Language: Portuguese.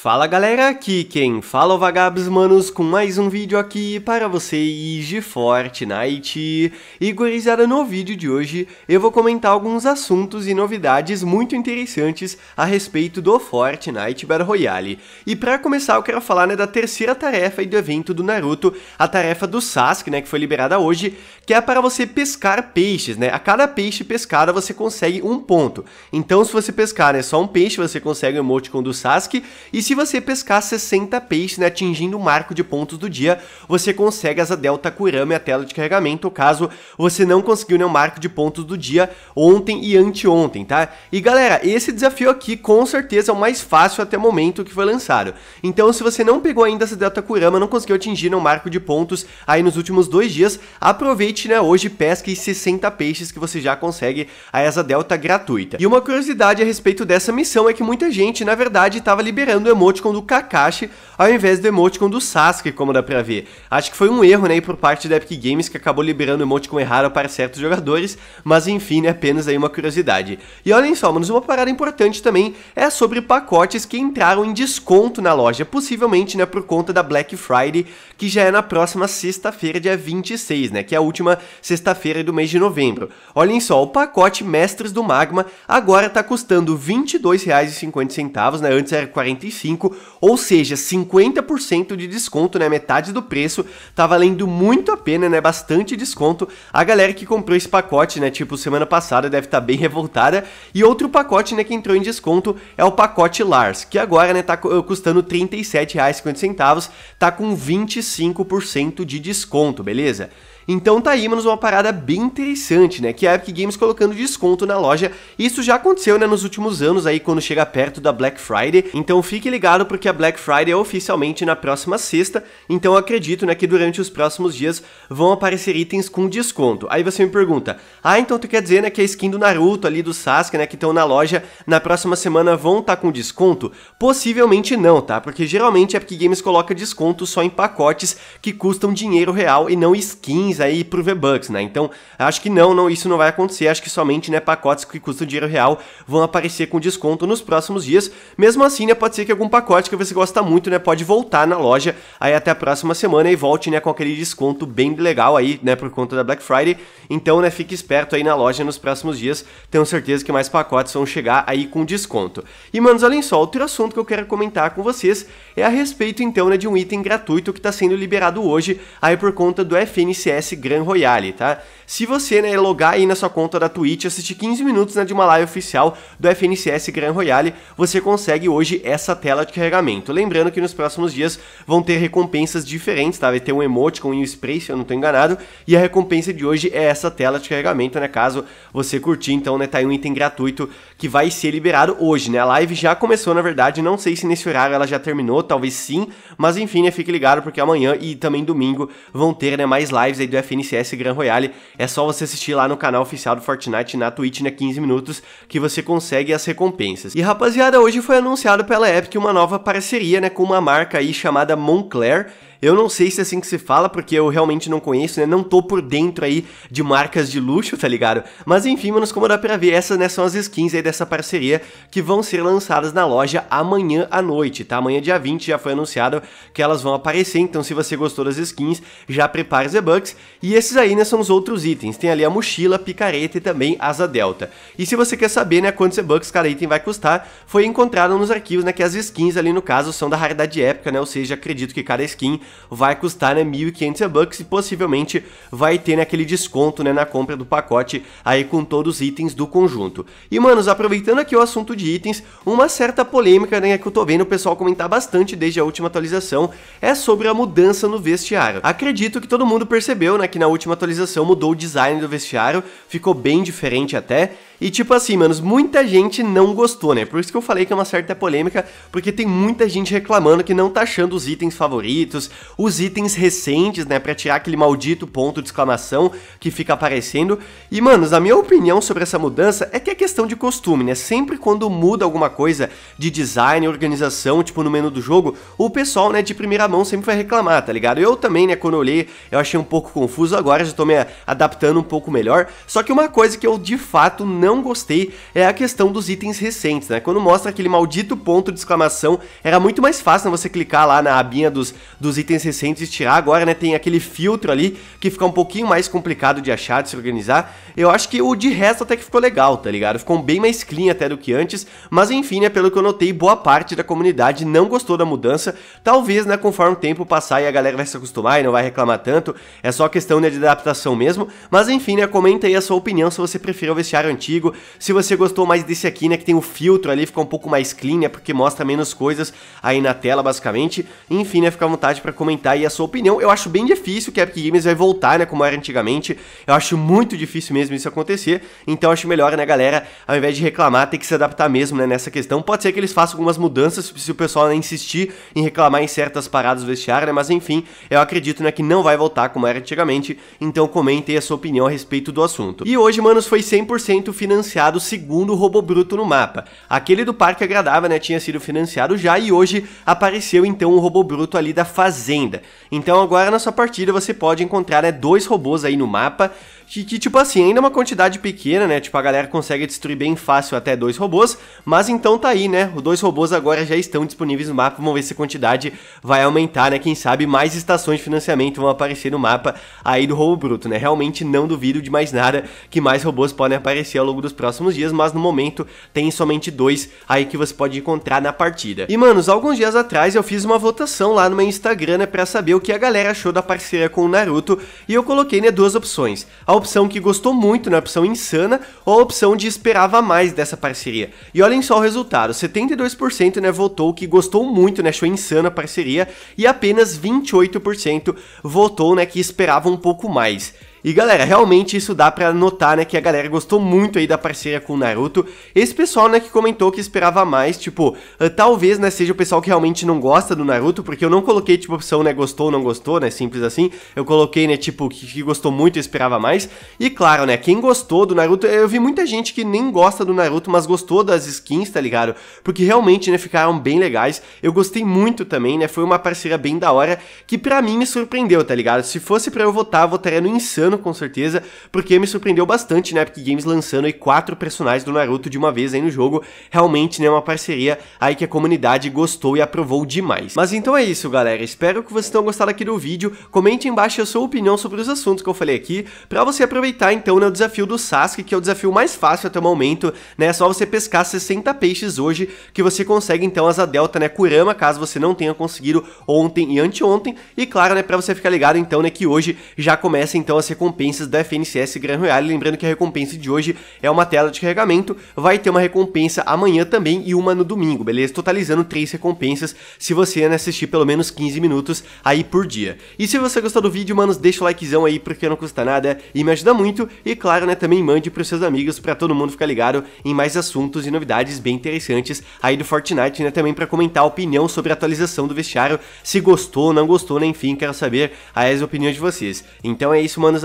Fala galera, aqui quem fala é o Vagabos Manos com mais um vídeo aqui para vocês de Fortnite. E gurizada, no vídeo de hoje eu vou comentar alguns assuntos e novidades muito interessantes a respeito do Fortnite Battle Royale. E para começar eu quero falar né, da terceira tarefa e do evento do Naruto, a tarefa do Sasuke, né, que foi liberada hoje, que é para você pescar peixes, né? A cada peixe pescado você consegue um ponto. Então se você pescar né, só um peixe você consegue o um emoticon do Sasuke e se você pescar 60 peixes, né, atingindo o marco de pontos do dia, você consegue asa delta Kurama e a tela de carregamento, caso você não conseguiu nenhum marco de pontos do dia ontem e anteontem, tá? E galera, esse desafio aqui com certeza é o mais fácil até o momento que foi lançado. Então se você não pegou ainda essa delta Kurama, não conseguiu atingir nenhum marco de pontos aí nos últimos dois dias, aproveite, né, hoje pesca 60 peixes que você já consegue a asa delta gratuita. E uma curiosidade a respeito dessa missão é que muita gente, na verdade, estava liberando emoticon do Kakashi ao invés do emoticon do Sasuke, como dá pra ver. Acho que foi um erro, né, por parte da Epic Games que acabou liberando o emoticon errado para certos jogadores, mas enfim, né, apenas aí uma curiosidade. E olhem só, mas uma parada importante também é sobre pacotes que entraram em desconto na loja, possivelmente, né, por conta da Black Friday, que já é na próxima sexta-feira, dia 26, né, que é a última sexta-feira do mês de novembro. Olhem só, o pacote Mestres do Magma agora tá custando R$ 22,50, né, antes era 45 35, ou seja, 50% de desconto, né? Metade do preço. Tá valendo muito a pena, né? Bastante desconto. A galera que comprou esse pacote, né? Tipo, semana passada deve estar tá bem revoltada. E outro pacote, né, que entrou em desconto é o pacote Lars, que agora, né, tá eh, custando R$ 37,50, tá com 25% de desconto, beleza? Então tá aí, mano, uma parada bem interessante, né? Que é a Epic Games colocando desconto na loja. Isso já aconteceu, né, nos últimos anos aí, quando chega perto da Black Friday. Então fique ligado, porque a Black Friday é oficialmente na próxima sexta. Então acredito, né, que durante os próximos dias vão aparecer itens com desconto. Aí você me pergunta, ah, então tu quer dizer, né, que a skin do Naruto ali, do Sasuke, né, que estão na loja, na próxima semana vão estar tá com desconto? Possivelmente não, tá? Porque geralmente a Epic Games coloca desconto só em pacotes que custam dinheiro real e não skins reais aí pro V-Bucks, né? Então, acho que não, não, isso não vai acontecer. Acho que somente, né, pacotes que custam dinheiro real vão aparecer com desconto nos próximos dias. Mesmo assim, né, pode ser que algum pacote que você gosta muito, né, pode voltar na loja aí até a próxima semana e volte, né, com aquele desconto bem legal aí, né, por conta da Black Friday. Então, né, fique esperto aí na loja nos próximos dias. Tenho certeza que mais pacotes vão chegar aí com desconto. E, manos, olhem só, outro assunto que eu quero comentar com vocês é a respeito, então, né, de um item gratuito que está sendo liberado hoje aí por conta do FNCS esse Gran Royale, tá? se você né, logar aí na sua conta da Twitch e assistir 15 minutos né, de uma live oficial do FNCS Grand Royale, você consegue hoje essa tela de carregamento. Lembrando que nos próximos dias vão ter recompensas diferentes, tá? Vai ter um emote com um spray, se eu não estou enganado, e a recompensa de hoje é essa tela de carregamento, né? Caso você curtir, então, né, tá aí um item gratuito que vai ser liberado hoje, né? A live já começou, na verdade, não sei se nesse horário ela já terminou, talvez sim, mas enfim, né, fique ligado porque amanhã e também domingo vão ter, né, mais lives aí do FNCS Grand Royale. É só você assistir lá no canal oficial do Fortnite na Twitch, né, 15 minutos, que você consegue as recompensas. E rapaziada, hoje foi anunciado pela Epic uma nova parceria, né, com uma marca aí chamada Moncler, eu não sei se é assim que se fala, porque eu realmente não conheço, né? Não tô por dentro aí de marcas de luxo, tá ligado? Mas enfim, manos, como dá pra ver, essas né, são as skins aí dessa parceria que vão ser lançadas na loja amanhã à noite, tá? Amanhã, dia 20, já foi anunciado que elas vão aparecer, então se você gostou das skins, já prepare os e-bucks. E esses aí, né, são os outros itens. Tem ali a mochila, a picareta e também asa delta. E se você quer saber, né, quantos e-bucks cada item vai custar, foi encontrado nos arquivos, né, que as skins ali no caso são da raridade épica, né? Ou seja, acredito que cada skin vai custar né, 1.500 bucks e possivelmente vai ter né, aquele desconto né, na compra do pacote aí com todos os itens do conjunto. E manos, aproveitando aqui o assunto de itens, uma certa polêmica né, que eu tô vendo o pessoal comentar bastante desde a última atualização é sobre a mudança no vestiário. Acredito que todo mundo percebeu né, que na última atualização mudou o design do vestiário, ficou bem diferente até, e tipo assim, manos, muita gente não gostou, né? Por isso que eu falei que é uma certa polêmica, porque tem muita gente reclamando que não tá achando os itens favoritos, os itens recentes, né? Pra tirar aquele maldito ponto de exclamação que fica aparecendo. E, manos, a minha opinião sobre essa mudança é que é questão de costume, né? Sempre quando muda alguma coisa de design, organização, tipo no menu do jogo, o pessoal, né, de primeira mão sempre vai reclamar, tá ligado? Eu também, né, quando eu olhei, eu achei um pouco confuso, agora já tô me adaptando um pouco melhor. Só que uma coisa que eu de fato não não gostei é a questão dos itens recentes, né? Quando mostra aquele maldito ponto de exclamação, era muito mais fácil né, você clicar lá na abinha dos, dos itens recentes e tirar. Agora, né, tem aquele filtro ali que fica um pouquinho mais complicado de achar, de se organizar. Eu acho que o de resto até que ficou legal, tá ligado? Ficou bem mais clean até do que antes, mas enfim, né, pelo que eu notei, boa parte da comunidade não gostou da mudança. Talvez, né, conforme o tempo passar e a galera vai se acostumar e não vai reclamar tanto, é só questão né, de adaptação mesmo. Mas enfim, né, comenta aí a sua opinião se você prefere o vestiário antigo se você gostou mais desse aqui, né, que tem o um filtro ali, fica um pouco mais clean, né, porque mostra menos coisas aí na tela, basicamente. Enfim, né, fica à vontade para comentar aí a sua opinião. Eu acho bem difícil que a Epic Games vai voltar, né, como era antigamente. Eu acho muito difícil mesmo isso acontecer, então acho melhor, né, galera, ao invés de reclamar, ter que se adaptar mesmo, né, nessa questão. Pode ser que eles façam algumas mudanças se o pessoal né, insistir em reclamar em certas paradas do vestiário, né, mas enfim, eu acredito, né, que não vai voltar como era antigamente, então comentem a sua opinião a respeito do assunto. E hoje, manos, foi 100% final financiado o segundo robô bruto no mapa. Aquele do Parque Agradável né, tinha sido financiado já e hoje apareceu então um robô bruto ali da Fazenda. Então agora na sua partida você pode encontrar né, dois robôs aí no mapa, que, que tipo assim, ainda é uma quantidade pequena, né? Tipo, a galera consegue destruir bem fácil até dois robôs, mas então tá aí, né? Os dois robôs agora já estão disponíveis no mapa, vamos ver se a quantidade vai aumentar, né? Quem sabe mais estações de financiamento vão aparecer no mapa aí do robô bruto, né? Realmente não duvido de mais nada que mais robôs podem aparecer ao longo longo dos próximos dias, mas no momento tem somente dois aí que você pode encontrar na partida. E manos, alguns dias atrás eu fiz uma votação lá no meu Instagram, né, pra saber o que a galera achou da parceria com o Naruto, e eu coloquei, né, duas opções. A opção que gostou muito, né, a opção insana, ou a opção de esperava mais dessa parceria. E olhem só o resultado, 72% né, votou que gostou muito, né, achou insana a parceria, e apenas 28% votou, né, que esperava um pouco mais. E galera, realmente isso dá para notar, né, que a galera gostou muito aí da parceria com o Naruto. Esse pessoal, né, que comentou que esperava mais, tipo, uh, talvez, né, seja o pessoal que realmente não gosta do Naruto, porque eu não coloquei, tipo, opção, né, gostou ou não gostou, né, simples assim. Eu coloquei, né, tipo, que, que gostou muito e esperava mais. E claro, né, quem gostou do Naruto, eu vi muita gente que nem gosta do Naruto, mas gostou das skins, tá ligado? Porque realmente, né, ficaram bem legais. Eu gostei muito também, né, foi uma parceria bem da hora, que pra mim me surpreendeu, tá ligado? Se fosse pra eu votar, eu votaria no Insano ano, com certeza, porque me surpreendeu bastante, né? Epic Games lançando aí quatro personagens do Naruto de uma vez aí no jogo. Realmente, né? Uma parceria aí que a comunidade gostou e aprovou demais. Mas então é isso, galera. Espero que vocês tenham gostado aqui do vídeo. Comente embaixo a sua opinião sobre os assuntos que eu falei aqui, pra você aproveitar então né, o desafio do Sasuke, que é o desafio mais fácil até o momento, né? É só você pescar 60 peixes hoje, que você consegue então a delta, né? Kurama, caso você não tenha conseguido ontem e anteontem. E claro, né? Pra você ficar ligado então, né? Que hoje já começa então a ser recompensas da FNCS Gran Royale. Lembrando que a recompensa de hoje é uma tela de carregamento, vai ter uma recompensa amanhã também e uma no domingo, beleza? Totalizando três recompensas se você assistir pelo menos 15 minutos aí por dia. E se você gostou do vídeo, manos, deixa o likezão aí porque não custa nada e me ajuda muito. E claro, né, também mande pros seus amigos para todo mundo ficar ligado em mais assuntos e novidades bem interessantes aí do Fortnite, né? Também para comentar a opinião sobre a atualização do vestiário, se gostou, não gostou, né? Enfim, quero saber as opiniões de vocês. Então é isso, manos